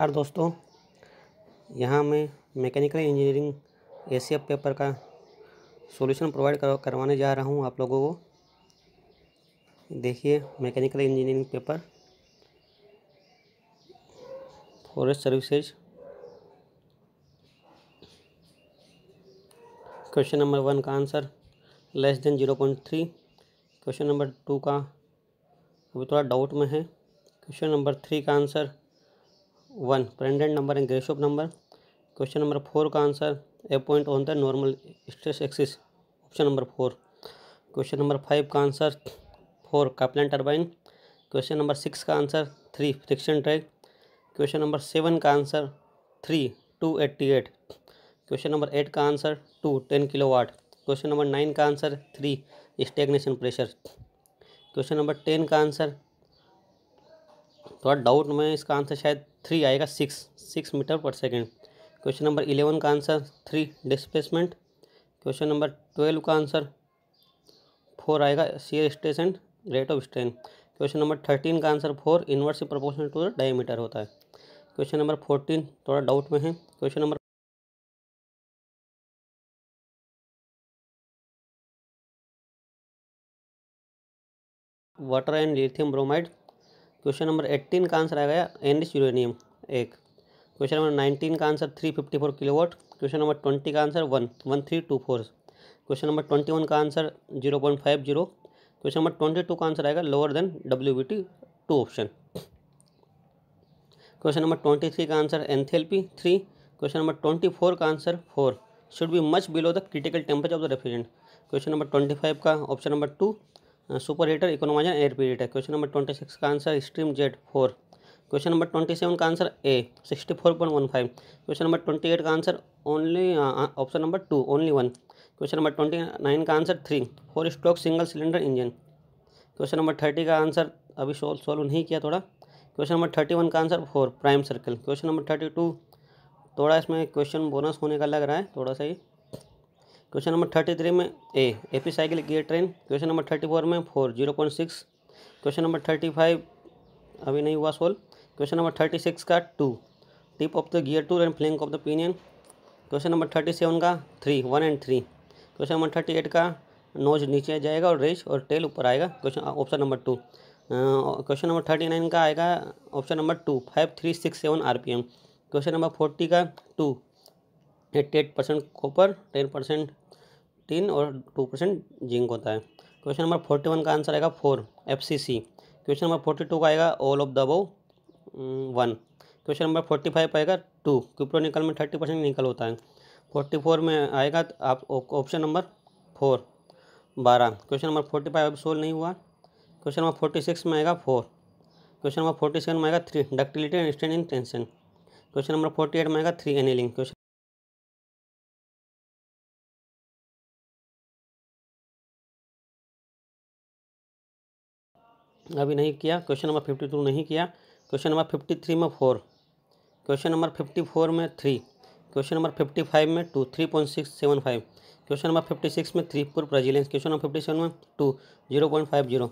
और दोस्तों यहाँ मैं मैकेनिकल इंजीनियरिंग ए पेपर का सॉल्यूशन प्रोवाइड कर, करवाने जा रहा हूँ आप लोगों को देखिए mechanical engineering paper forest services question number one का answer less than zero point three question number two का अभी थोड़ा डाउट में है क्वेश्चन नंबर थ्री का answer one Prandtl number and Grashof number question number four का answer A point on the normal stress axis option number four question number five का answer four Kaplan turbine question number six का answer three friction track question number seven का answer three two eighty eight question number eight का answer two ten kilo watt question number nine का answer three stagnation pressure question number ten का answer थोड़ा doubt में इसका answer शायद three आएगा six six metre पर सेकेंड क्वेश्चन नंबर इलेवन का answer three displacement question number twelve का आंसर फोर आएगा shear stress and rate of strain question number thirteen का answer four inverse proportional to the diameter होता है question number fourteen थोड़ा doubt में है question number water and lithium bromide question number eighteen का answer आएगा enrich uranium एक question number nineteen का answer three fifty four kilowatt question number twenty का answer one one three two four question number twenty one का answer zero point five zero question number twenty two का answer आएगा lower than W B T two option question number twenty three का answer enthalpy three question number twenty four का answer four should be much below the critical temperature of the refrigerant question number twenty five का option number two super heater economiser air period है question number twenty six का answer stream jet four question number twenty seven का answer A sixty four point one five question number twenty eight का answer only option number two only one question number twenty nine का answer three four stroke single cylinder engine question number thirty का answer अभी solve solve नहीं किया थोड़ा question number thirty one का answer four prime circle question number thirty two थोड़ा इसमें question bonus होने का लग रहा है थोड़ा सा ही क्वेश्चन नंबर थर्टी थ्री में a cycle gear train question number thirty four में four zero point six question number thirty five अभी नहीं हुआ solve question number thirty six का two tip of the gear to and fling of the pinion question number thirty seven का three one and three question number thirty eight का nose नीचे जाएगा और रेस और टेल ऊपर आएगा question option number two question number thirty nine का आएगा option number two five three six seven R P M question number forty का two eighty eight percent copper ten percent tin और टू परसेंट जिंक होता है question number forty one का answer आएगा four F C C question number forty two का आएगा all of the वो one question number forty five आएगा two cupronickel में थर्टी परसेंट निकल होता है फोर्टी फोर में आएगा तो आप ऑप्शन नंबर फोर बारह क्वेश्चन नंबर फोर्टी फाइव अब सोल्व नहीं हुआ क्वेश्चन नंबर फोर्टी सिक्स में आएगा four question number forty seven में आएगा three ductility and stand in tension question number forty eight में आएगा थ्री एनिलिंग क्वेश्चन अभी नहीं किया क्वेश्चन नंबर फिफ्टी टू नहीं किया क्वेश्चन नंबर फिफ्टी थ्री में four question number fifty four में three question number fifty five में two three point six seven five question number fifty six में three पूर्व Brazilians question number fifty seven में two zero point five zero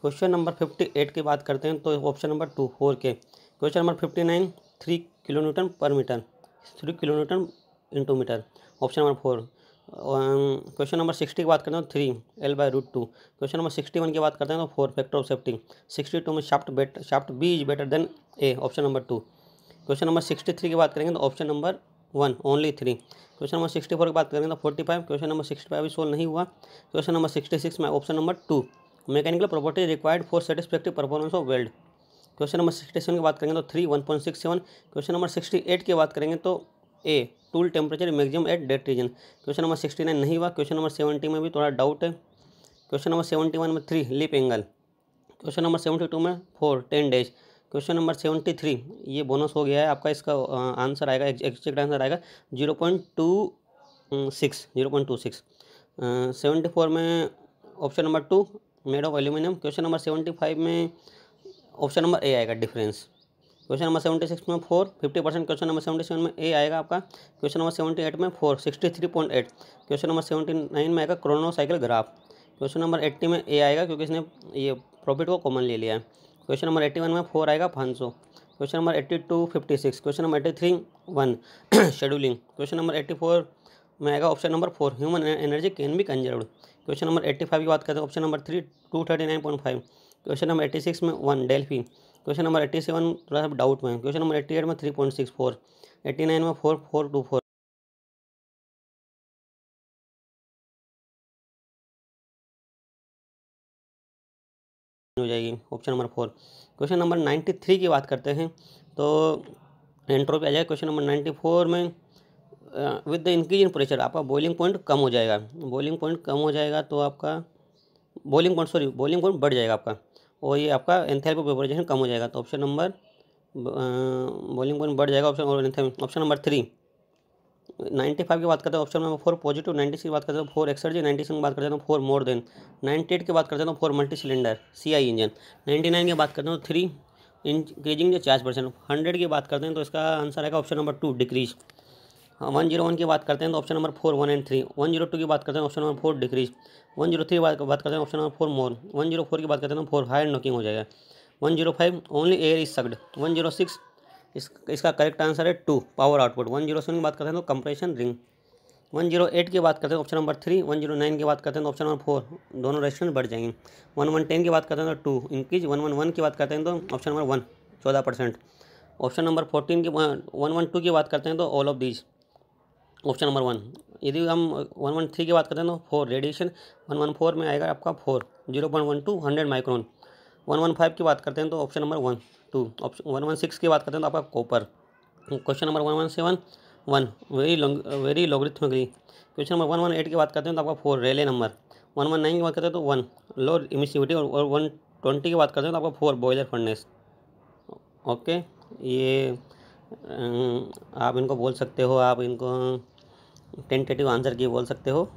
question number fifty eight की बात करते हैं तो ऑप्शन नंबर टू फोर के question number fifty nine three kilometre per metre three kilometre into metre option number four question number sixty की बात करते हैं three L by root two question number sixty one की बात करते हैं तो four factor of safety sixty two में शाफ्ट बेट shaft B is better than A option number two question number sixty three की बात करेंगे तो option number one only three question number sixty four की बात करेंगे तो forty five question number sixty five भी सोल्व नहीं हुआ क्वेश्चन नंबर सिक्सटी सिक्स में option number two mechanical property required for satisfactory performance of weld question number sixty seven की बात करेंगे तो three one point six seven question number sixty eight की बात करेंगे तो a tool temperature maximum at that region question number sixty nine नहीं हुआ क्वेश्चन नंबर सेवेंटी में भी थोड़ा डाउट है क्वेश्चन नंबर सेवेंटी वन में three lip angle question number seventy two में four ten days question number seventy three ये bonus हो गया है आपका इसका आंसर आएगा एक्जेक्ट आंसर आएगा zero point two six zero point two six seventy four में option number two made of aluminium question number seventy five में ऑप्शन नंबर ए आएगा difference question number seventy six में four fifty percent question number seventy seven में A आएगा आपका question number seventy eight में four sixty three point eight question number seventy nine में आएगा chronocycle graph question number eighty में A आएगा क्योंकि इसने ये प्रॉफिट को कॉमन ले लिया है क्वेश्चन नंबर एट्टी वन में फोर आएगा पाँच सौ question number eighty two fifty six question number eighty three one scheduling question number eighty four में आएगा option number four human energy can be conserve question number eighty five की बात करते हैं option number three two thirty nine point five question number eighty six में one Delphi question number eighty seven थोड़ा सा doubt में question number eighty eight में three point six four eighty nine में फोर फोर टू फोर हो जाएगी option number four question number ninety three की बात करते हैं तो एंट्रो पे आ जाएगा क्वेश्चन नंबर नाइन्टी फोर में with the increase in pressure आपका बॉलिंग पॉइंट कम हो जाएगा बॉलिंग पॉइंट कम हो जाएगा तो आपका boiling point sorry boiling point बढ़ जाएगा आपका और ये आपका एंथैल्पी वेपोराइजेशन कम हो जाएगा तो ऑप्शन नंबर बॉलिंग पॉइंट बढ़ जाएगा ऑप्शन और option number three ninety five की बात करते हैं option number four positive ninety six की बात करते हैं फोर एक्सर्जी नाइन्टी सिक्स की बात करते हैं four more than ninety eight की बात करते हैं four multi cylinder C I engine ninety nine की बात करते हैं तो थ्री इंक्रीजिंग जो चार्ज परसेंट हंड्रेड की बात करते हैं तो इसका आंसर आएगा option number two decrease one zero one की बात करते हैं तो option number four one and three one zero two की बात करते हैं option number four decrease one zero three की बात करते हैं option number four more one zero four की बात करते हैं तो फोर हायर नोकिंग हो जाएगा one zero five only air is sucked one zero six इस इसका करेक्ट आंसर है two power output one zero seven की बात करते हैं तो compression ring one zero eight की बात करते हैं option number three one zero nine की बात करते हैं तो ऑप्शन नंबर फोर दोनों रेस्टोरेंट बढ़ जाएंगे वन वन टेन की बात करते हैं तो two increase one one one की बात करते हैं तो ऑप्शन नंबर वन चौदह परसेंट ऑप्शन नंबर फोर्टीन की वन वन टू की बात करते हैं तो all of these option number one यदि हम वन वन थ्री की बात करते हैं तो four radiation one one four में आएगा आपका four zero point one two hundred micron one one five की बात करते हैं तो option number one two option one one six की बात करते हैं तो आपका copper question number one one seven one very long very logarithmically question number one one eight की बात करते हैं तो आपका four Rayleigh number one one nine की बात करते हैं तो वन लो इमिसिविटी और वन ट्वेंटी की बात करते हैं तो आपका फोर बॉयलर फर्नेस ओके ये अं, आप इनको बोल सकते हो आप इनको टेंटेटिव आंसर की बोल सकते हो